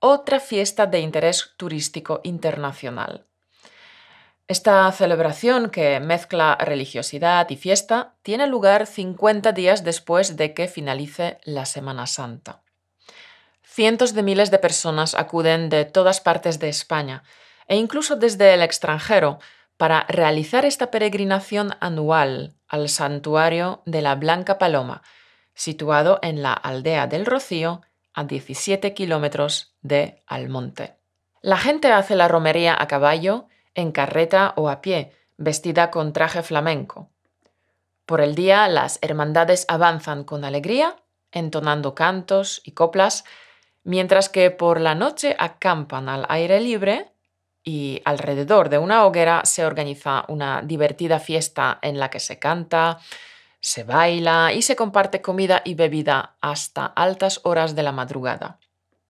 otra fiesta de interés turístico internacional. Esta celebración, que mezcla religiosidad y fiesta, tiene lugar 50 días después de que finalice la Semana Santa. Cientos de miles de personas acuden de todas partes de España e incluso desde el extranjero para realizar esta peregrinación anual al santuario de la Blanca Paloma, situado en la aldea del Rocío, a 17 kilómetros de Almonte. La gente hace la romería a caballo, en carreta o a pie, vestida con traje flamenco. Por el día las hermandades avanzan con alegría, entonando cantos y coplas, mientras que por la noche acampan al aire libre y alrededor de una hoguera se organiza una divertida fiesta en la que se canta, se baila y se comparte comida y bebida hasta altas horas de la madrugada.